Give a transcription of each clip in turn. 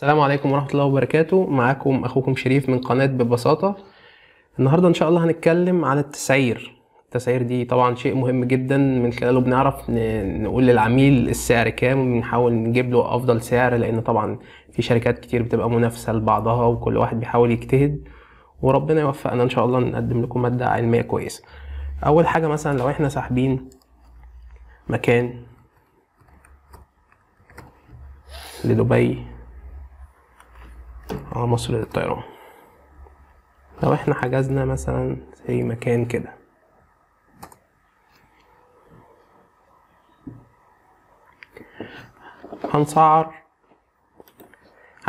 السلام عليكم ورحمة الله وبركاته معاكم أخوكم شريف من قناة ببساطة النهاردة إن شاء الله هنتكلم عن التسعير التسعير دي طبعا شيء مهم جدا من خلاله بنعرف نقول للعميل السعر كام وبنحاول نجيب له أفضل سعر لأن طبعا في شركات كتير بتبقى منافسة لبعضها وكل واحد بيحاول يجتهد وربنا يوفقنا إن شاء الله نقدم لكم مادة علمية كويسة أول حاجة مثلا لو إحنا ساحبين مكان لدبي مصر للطيران لو احنا حجزنا مثلا في مكان كده هنسعر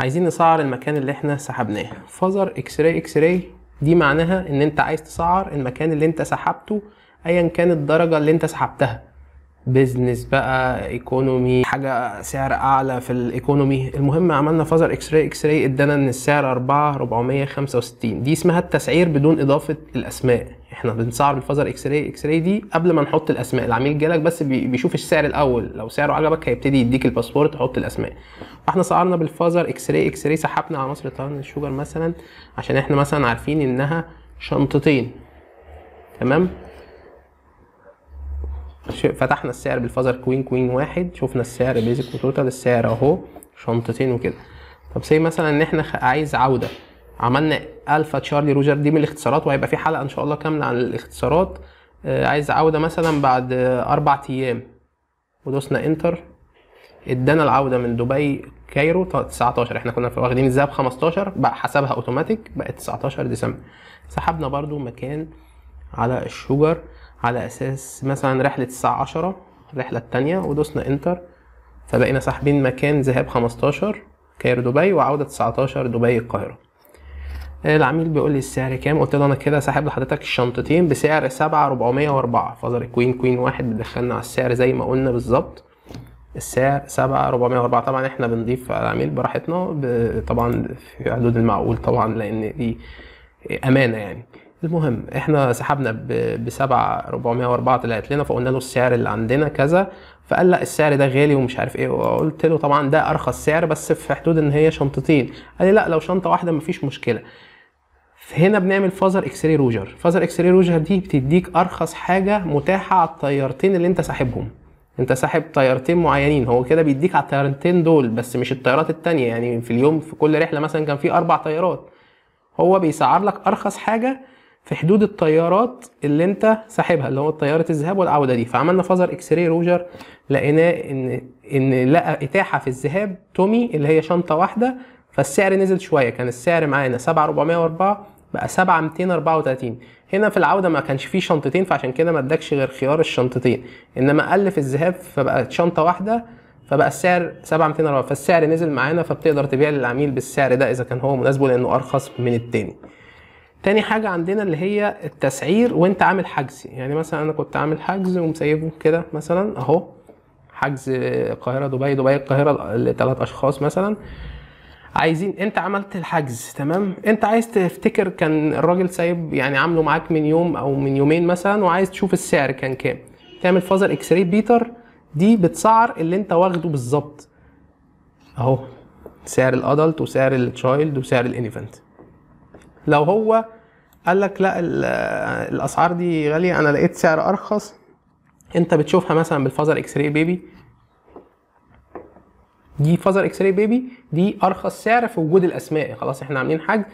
عايزين نسعر المكان اللي احنا سحبناه فزر اكس راي اكس راي دي معناها ان انت عايز تسعر المكان اللي انت سحبته ايا كان الدرجه اللي انت سحبتها بيزنس بقى ايكونومي حاجه سعر اعلى في الايكونومي المهم عملنا فازر اكس راي اكس راي ادانا ان السعر 4 465 دي اسمها التسعير بدون اضافه الاسماء احنا بنسعر الفازر اكس راي اكس راي دي قبل ما نحط الاسماء العميل جالك بس بيشوف السعر الاول لو سعره عجبك هيبتدي يديك الباسبور تحط الاسماء فاحنا سعرنا بالفازر اكس راي اكس راي سحبنا على مصر طن الشوجر مثلا عشان احنا مثلا عارفين انها شنطتين تمام فتحنا السعر بالفازر كوين كوين واحد شفنا السعر بيزك وتوتال السعر اهو شنطتين وكده طب سي مثلا ان احنا عايز عوده عملنا الفا تشارلي روجر دي من الاختصارات وهيبقى في حلقه ان شاء الله كامله عن الاختصارات آه، عايز عوده مثلا بعد اربع ايام ودوسنا انتر ادانا العوده من دبي كايرو 19 احنا كنا واخدين الذهب 15 بقى حسبها اوتوماتيك بقت 19 ديسمبر سحبنا برده مكان على الشوجر على اساس مثلا رحله الساعه 10 الرحله الثانيه ودوسنا انتر فبقينا ساحبين مكان ذهاب 15 كايرو دبي وعوده 19 دبي القاهره آه، العميل بيقول لي السعر كام قلت له انا كده ساحب لحضرتك الشنطتين بسعر سبعة ربعمية وأربعة فازر كوين كوين واحد بيدخلنا على السعر زي ما قلنا بالظبط السعر سبعة ربعمية وأربعة طبعا احنا بنضيف على العميل براحتنا طبعا في حدود المعقول طبعا لأن دي أمانة يعني المهم احنا سحبنا ب 7 404 طلعت لنا فقلنا له السعر اللي عندنا كذا فقال لا السعر ده غالي ومش عارف ايه وقلت له طبعا ده ارخص سعر بس في حدود ان هي شنطتين قال لي لا لو شنطه واحده مفيش مشكله هنا بنعمل فازر اكس راي روجر فازر اكس راي روجر دي بتديك ارخص حاجه متاحه على الطيارتين اللي انت ساحبهم انت ساحب طيارتين معينين هو كده بيديك على الطيارتين دول بس مش الطيارات التانية يعني في اليوم في كل رحله مثلا كان في اربع طيارات هو بيسعر لك ارخص حاجه في حدود التيارات اللي انت ساحبها اللي هو تياره الذهاب والعوده دي فعملنا فازر اكس راي روجر لقيناه ان ان لقى اتاحه في الذهاب تومي اللي هي شنطه واحده فالسعر نزل شويه كان السعر معانا 7404 بقى 7234 هنا في العوده ما كانش فيه شنطتين فعشان كده ما ادكش غير خيار الشنطتين انما قل في الذهاب فبقت شنطه واحده فبقى السعر 7204 فالسعر نزل معانا فبتقدر تبيع للعميل بالسعر ده اذا كان هو مناسبه لانه ارخص من التاني تاني حاجة عندنا اللي هي التسعير وانت عامل حجز يعني مثلا انا كنت عامل حجز ومسيبه كده مثلا اهو حجز القاهرة دبي دبي القاهرة لثلاث اشخاص مثلا عايزين انت عملت الحجز تمام انت عايز تفتكر كان الراجل سايب يعني عامله معاك من يوم او من يومين مثلا وعايز تشوف السعر كان كام تعمل فازر اكس راي بيتر دي بتسعر اللي انت واخده بالظبط اهو سعر الادلت وسعر التشايلد وسعر الانيفنت لو هو قال لك لا الاسعار دي غاليه انا لقيت سعر ارخص انت بتشوفها مثلا بالفازر اكس راي بيبي دي فازر اكس راي بيبي دي ارخص سعر في وجود الاسماء خلاص احنا عاملين حجم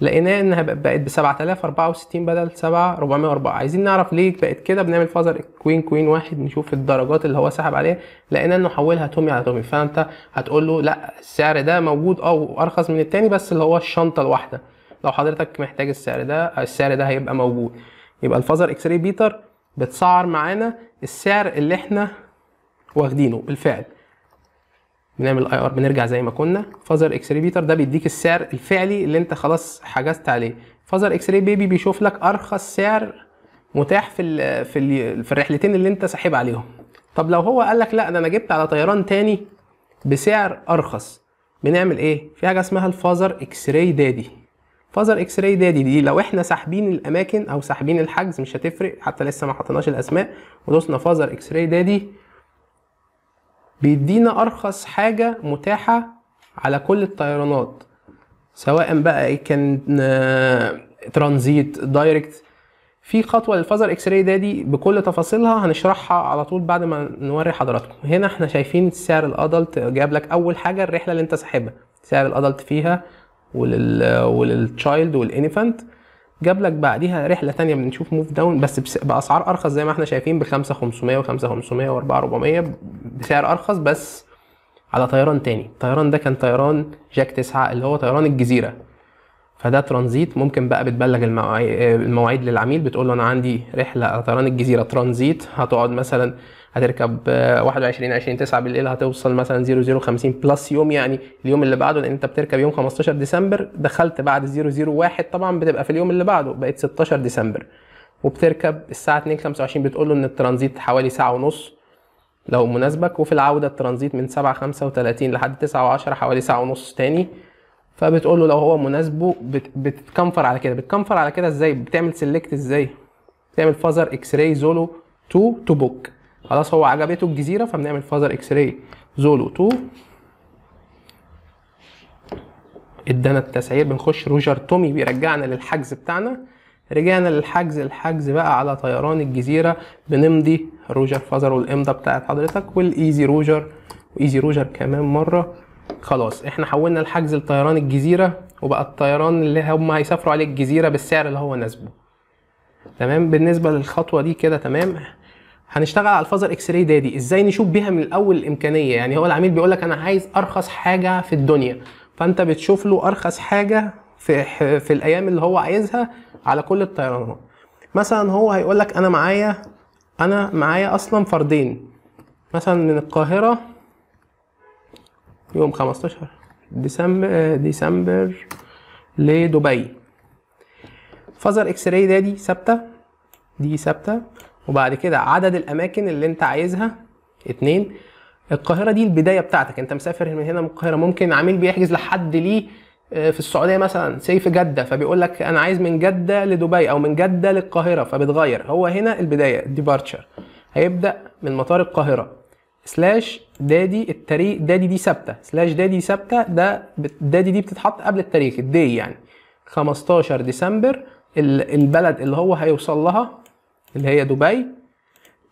لقيناه انها بقت ب 7064 بدل 7404 عايزين نعرف ليه بقت كده بنعمل فازر كوين كوين واحد نشوف الدرجات اللي هو سحب عليها لقينا انه حولها تومي على تومي فانت هتقول له لا السعر ده موجود اه وارخص من التاني بس اللي هو الشنطه الواحده لو حضرتك محتاج السعر ده السعر ده هيبقى موجود يبقى الفازر اكس راي بيتر بتسعر معانا السعر اللي احنا واخدينه بالفعل بنعمل اي ار بنرجع زي ما كنا فازر اكس راي بيتر ده بيديك السعر الفعلي اللي انت خلاص حجزت عليه فازر اكس راي بيبي بيشوف لك ارخص سعر متاح في الـ في الـ في الرحلتين اللي انت ساحب عليهم طب لو هو قال لك لا ده انا جبت على طيران تاني بسعر ارخص بنعمل ايه في حاجه اسمها الفازر اكس راي دادي فازر اكس راي دادي دي لو احنا ساحبين الاماكن او ساحبين الحجز مش هتفرق حتى لسه ما حطيناش الاسماء ودوسنا فازر اكس راي دادي بيدينا ارخص حاجه متاحه على كل الطيرانات سواء بقى إيه كان آه، ترانزيت دايركت في خطوه للفازر اكس راي دادي بكل تفاصيلها هنشرحها على طول بعد ما نوري حضراتكم هنا احنا شايفين سعر الادلت جاب لك اول حاجه الرحله اللي انت ساحبها سعر الادلت فيها ولل وللتشايلد والانفنت جاب لك بعديها رحله ثانيه بنشوف موف داون بس باسعار ارخص زي ما احنا شايفين ب 5500 و 500 و 400 بسعر ارخص بس على طيران تاني الطيران ده كان طيران جاك 9 اللي هو طيران الجزيره فده ترانزيت ممكن بقى بتبلغ المواعيد للعميل بتقول له انا عندي رحله طيران الجزيره ترانزيت هتقعد مثلا هتركب 21 20 9 بالليل هتوصل مثلا 0050 بلس يوم يعني اليوم اللي بعده لان انت بتركب يوم 15 ديسمبر دخلت بعد 001 طبعا بتبقى في اليوم اللي بعده بقت 16 ديسمبر وبتركب الساعه 2 25 بتقول له ان الترانزيت حوالي ساعه ونص لو مناسبك وفي العوده الترانزيت من 7 35 لحد 9 10 حوالي ساعه ونص تاني فبتقول له لو هو مناسبه بت... بتكنفر على كده بتكنفر على كده ازاي بتعمل سيلكت ازاي بتعمل فازر اكس راي زولو 2 تو بوك خلاص هو عجبته الجزيره فبنعمل فازر اكس راي زولو 2 ادانا التسعير بنخش روجر تومي بيرجعنا للحجز بتاعنا رجعنا للحجز الحجز بقى على طيران الجزيره بنمضي روجر فازر والامضه بتاعت حضرتك والايزي روجر وايزي روجر كمان مره خلاص احنا حولنا الحجز لطيران الجزيره وبقى الطيران اللي هم هيسافروا عليه الجزيره بالسعر اللي هو ناسبه تمام بالنسبه للخطوه دي كده تمام هنشتغل على الفازر اكس راي دادي ازاي نشوف بيها من الاول الامكانيه يعني هو العميل بيقول لك انا عايز ارخص حاجه في الدنيا فانت بتشوف له ارخص حاجه في في الايام اللي هو عايزها على كل الطيرانات مثلا هو هيقول لك انا معايا انا معايا اصلا فردين مثلا من القاهره يوم 15 ديسمبر آه، ديسمبر لدبي فازر اكس راي ده دي ثابته دي ثابته وبعد كده عدد الاماكن اللي انت عايزها اتنين القاهره دي البدايه بتاعتك انت مسافر من هنا من القاهره ممكن عميل بيحجز لحد ليه آه، في السعوديه مثلا سيف جده فبيقول لك انا عايز من جده لدبي او من جده للقاهره فبتغير هو هنا البدايه ديبارتشر هيبدا من مطار القاهره سلاش دادي التاريخ دادي دي ثابته سلاش دادي ثابته ده دادي دي بتتحط قبل التاريخ الدي يعني 15 ديسمبر البلد اللي هو هيوصل لها اللي هي دبي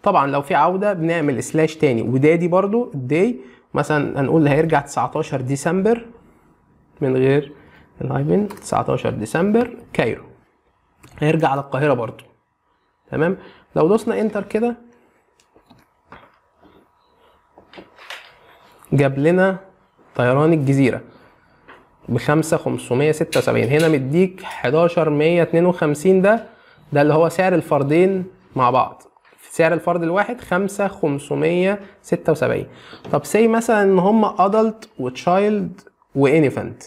طبعا لو في عوده بنعمل سلاش تاني ودادي برضو الدي مثلا هنقول هيرجع 19 ديسمبر من غير الهايبن 19 ديسمبر كايرو هيرجع على القاهره برضو تمام لو دوسنا انتر كده جاب لنا طيران الجزيرة بخمسة خمسمية ستة وسبعين هنا مديك حداشر مية اتنين وخمسين ده ده اللي هو سعر الفردين مع بعض سعر الفرد الواحد خمسة خمسمية ستة وسبعين طب سي مثلا ان هما ادلت وتشايلد وانيفنت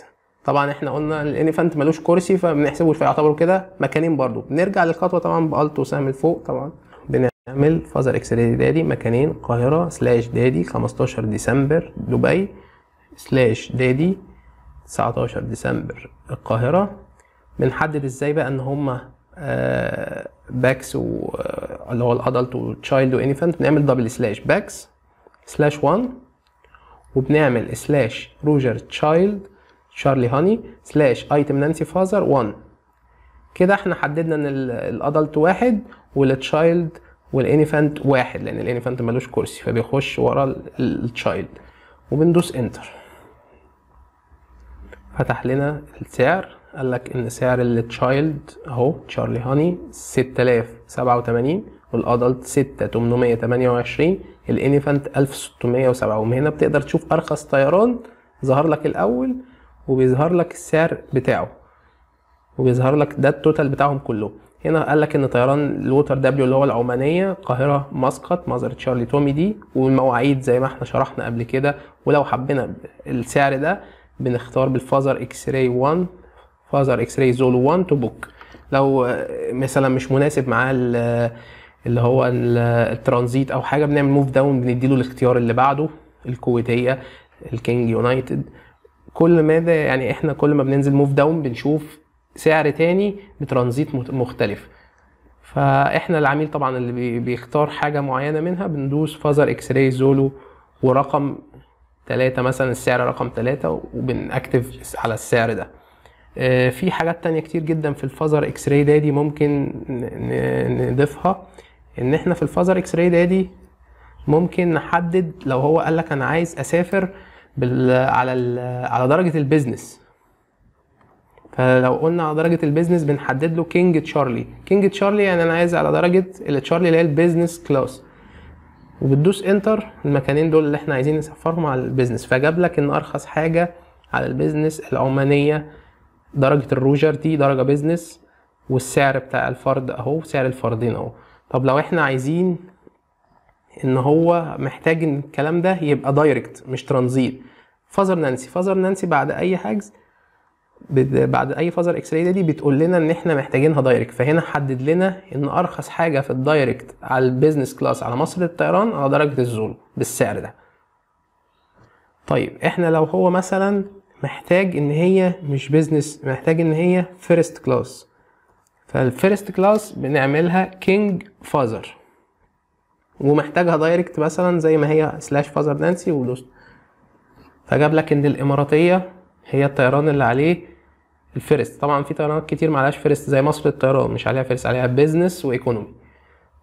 طبعا احنا قلنا الانيفنت ملوش كرسي فبنحسبه فيعتبروا كده مكانين برضو بنرجع للخطوه طبعا بالت وسهم لفوق طبعا نعمل فازر اكس راي دادي مكانين القاهره سلاش دادي 15 ديسمبر دبي سلاش دادي 19 ديسمبر القاهره بنحدد ازاي بقى ان هما آه باكس آه، اللي هو الادلت وتشايلد وانفنت بنعمل دبل سلاش باكس سلاش 1 وبنعمل سلاش روجر تشايلد شارلي هاني سلاش ايتم نانسي فازر 1 كده احنا حددنا ان الادلت واحد والتشايلد والانيفانت واحد لان الانيفانت ملوش كرسي فبيخش ورا التشايلد وبندوس انتر فتح لنا السعر قال لك ان سعر التشايلد اهو تشارلي هاني 6087 والادلت 6828 الانيفانت 1607 ومن هنا بتقدر تشوف ارخص طيران ظهر لك الاول وبيظهر لك السعر بتاعه وبيظهر لك ده التوتال بتاعهم كلهم هنا قال لك ان طيران الوتر دبليو اللي هو العمانيه القاهره مسقط مزرعه تشارلي تومي دي والمواعيد زي ما احنا شرحنا قبل كده ولو حبينا السعر ده بنختار بالفازر اكس راي 1 فازر اكس راي زولو 1 تو بوك لو مثلا مش مناسب معاه اللي هو الترانزيت او حاجه بنعمل موف داون بنديله الاختيار اللي بعده الكويتيه الكينج يونايتد كل ماذا يعني احنا كل ما بننزل موف داون بنشوف سعر تاني بترانزيت مختلف فاحنا العميل طبعا اللي بيختار حاجه معينه منها بندوس فازر اكس راي زولو ورقم ثلاثة مثلا السعر رقم ثلاثة وبنأكتف على السعر ده آه، في حاجات تانية كتير جدا في الفازر اكس راي دادي ممكن نضيفها ان احنا في الفازر اكس راي دادي ممكن نحدد لو هو قال لك انا عايز اسافر على على درجه البيزنس فلو قلنا على درجه البيزنس بنحدد له كينج تشارلي كينج تشارلي يعني انا عايز على درجه التشارلي اللي هي البيزنس كلاس وبتدوس انتر المكانين دول اللي احنا عايزين نسفرهم على البيزنس فجاب لك ان ارخص حاجه على البيزنس العمانيه درجه الروجر دي درجه بيزنس والسعر بتاع الفرد اهو سعر الفردين اهو طب لو احنا عايزين ان هو محتاج ان الكلام ده يبقى دايركت مش ترانزيت فازر نانسي فازر نانسي بعد اي حجز بعد اي فازر اكس راي دي بتقول لنا ان احنا محتاجينها دايركت فهنا حدد لنا ان ارخص حاجه في الدايركت على البيزنس كلاس على مصر للطيران على درجه الزول بالسعر ده طيب احنا لو هو مثلا محتاج ان هي مش بيزنس محتاج ان هي فيرست كلاس فالفيرست كلاس بنعملها كينج فازر ومحتاجها دايركت مثلا زي ما هي سلاش فازر نانسي ودوست فجاب لك ان الاماراتيه هي الطيران اللي عليه الفيرست طبعا في طيرانات كتير معلهاش فيرست زي مصر للطيران مش عليها فيرست عليها بيزنس وايكونومي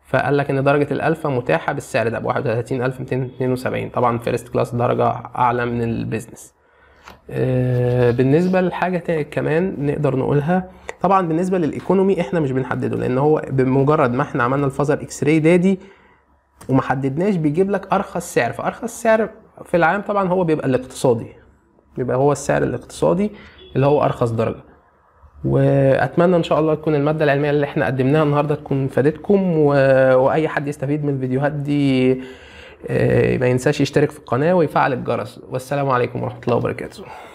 فقال لك ان درجه الالفا متاحه بالسعر ده ب 31272 طبعا فيرست كلاس درجه اعلى من البيزنس آه، بالنسبه لحاجه كمان نقدر نقولها طبعا بالنسبه للايكونومي احنا مش بنحدده لان هو بمجرد ما احنا عملنا الفازر اكس راي دادي وما حددناش بيجيب لك ارخص سعر فارخص سعر في العام طبعا هو بيبقى الاقتصادي بيبقى هو السعر الاقتصادي اللي هو ارخص درجه واتمنى ان شاء الله تكون الماده العلميه اللي احنا قدمناها النهارده تكون فادتكم و... واي حد يستفيد من الفيديوهات دي آه، ما ينساش يشترك في القناه ويفعل الجرس والسلام عليكم ورحمه الله وبركاته